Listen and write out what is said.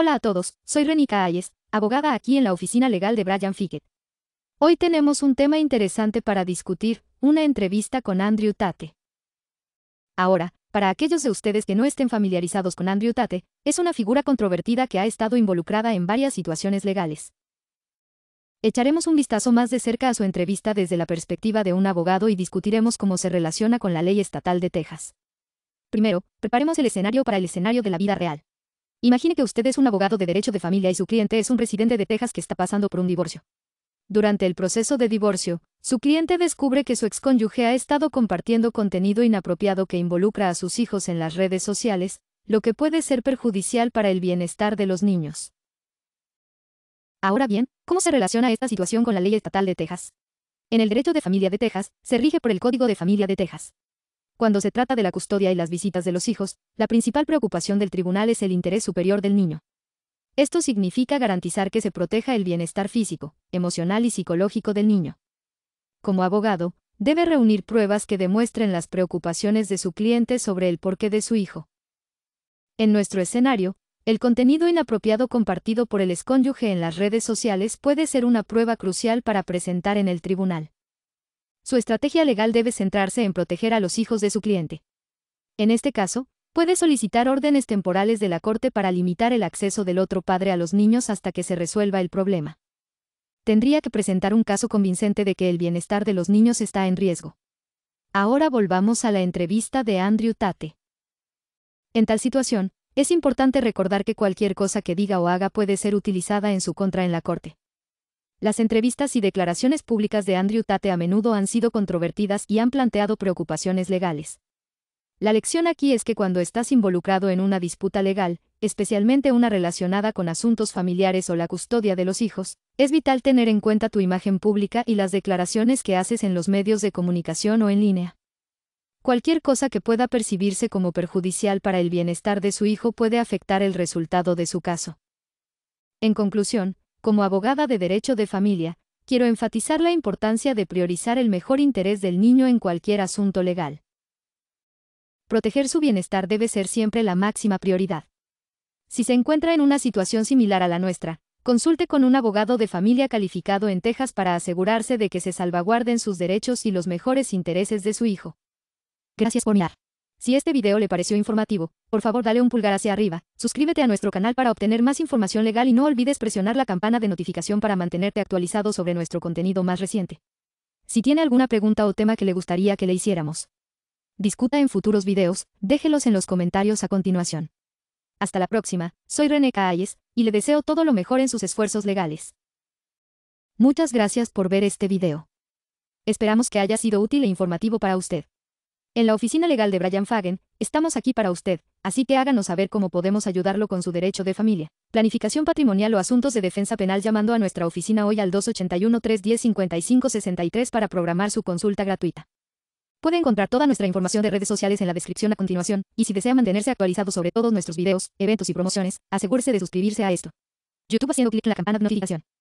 Hola a todos, soy Renica Ayes, abogada aquí en la oficina legal de Brian Fickett. Hoy tenemos un tema interesante para discutir, una entrevista con Andrew Tate. Ahora, para aquellos de ustedes que no estén familiarizados con Andrew Tate, es una figura controvertida que ha estado involucrada en varias situaciones legales. Echaremos un vistazo más de cerca a su entrevista desde la perspectiva de un abogado y discutiremos cómo se relaciona con la ley estatal de Texas. Primero, preparemos el escenario para el escenario de la vida real. Imagine que usted es un abogado de derecho de familia y su cliente es un residente de Texas que está pasando por un divorcio. Durante el proceso de divorcio, su cliente descubre que su excónyuge ha estado compartiendo contenido inapropiado que involucra a sus hijos en las redes sociales, lo que puede ser perjudicial para el bienestar de los niños. Ahora bien, ¿cómo se relaciona esta situación con la ley estatal de Texas? En el derecho de familia de Texas, se rige por el Código de Familia de Texas. Cuando se trata de la custodia y las visitas de los hijos, la principal preocupación del tribunal es el interés superior del niño. Esto significa garantizar que se proteja el bienestar físico, emocional y psicológico del niño. Como abogado, debe reunir pruebas que demuestren las preocupaciones de su cliente sobre el porqué de su hijo. En nuestro escenario, el contenido inapropiado compartido por el escónyuge en las redes sociales puede ser una prueba crucial para presentar en el tribunal su estrategia legal debe centrarse en proteger a los hijos de su cliente. En este caso, puede solicitar órdenes temporales de la Corte para limitar el acceso del otro padre a los niños hasta que se resuelva el problema. Tendría que presentar un caso convincente de que el bienestar de los niños está en riesgo. Ahora volvamos a la entrevista de Andrew Tate. En tal situación, es importante recordar que cualquier cosa que diga o haga puede ser utilizada en su contra en la Corte. Las entrevistas y declaraciones públicas de Andrew Tate a menudo han sido controvertidas y han planteado preocupaciones legales. La lección aquí es que cuando estás involucrado en una disputa legal, especialmente una relacionada con asuntos familiares o la custodia de los hijos, es vital tener en cuenta tu imagen pública y las declaraciones que haces en los medios de comunicación o en línea. Cualquier cosa que pueda percibirse como perjudicial para el bienestar de su hijo puede afectar el resultado de su caso. En conclusión, como abogada de derecho de familia, quiero enfatizar la importancia de priorizar el mejor interés del niño en cualquier asunto legal. Proteger su bienestar debe ser siempre la máxima prioridad. Si se encuentra en una situación similar a la nuestra, consulte con un abogado de familia calificado en Texas para asegurarse de que se salvaguarden sus derechos y los mejores intereses de su hijo. Gracias por mirar. Si este video le pareció informativo, por favor dale un pulgar hacia arriba, suscríbete a nuestro canal para obtener más información legal y no olvides presionar la campana de notificación para mantenerte actualizado sobre nuestro contenido más reciente. Si tiene alguna pregunta o tema que le gustaría que le hiciéramos, discuta en futuros videos, déjelos en los comentarios a continuación. Hasta la próxima, soy René Calles, y le deseo todo lo mejor en sus esfuerzos legales. Muchas gracias por ver este video. Esperamos que haya sido útil e informativo para usted. En la oficina legal de Brian Fagen, estamos aquí para usted, así que háganos saber cómo podemos ayudarlo con su derecho de familia, planificación patrimonial o asuntos de defensa penal llamando a nuestra oficina hoy al 281-310-5563 para programar su consulta gratuita. Puede encontrar toda nuestra información de redes sociales en la descripción a continuación, y si desea mantenerse actualizado sobre todos nuestros videos, eventos y promociones, asegúrese de suscribirse a esto. YouTube haciendo clic en la campana de notificación.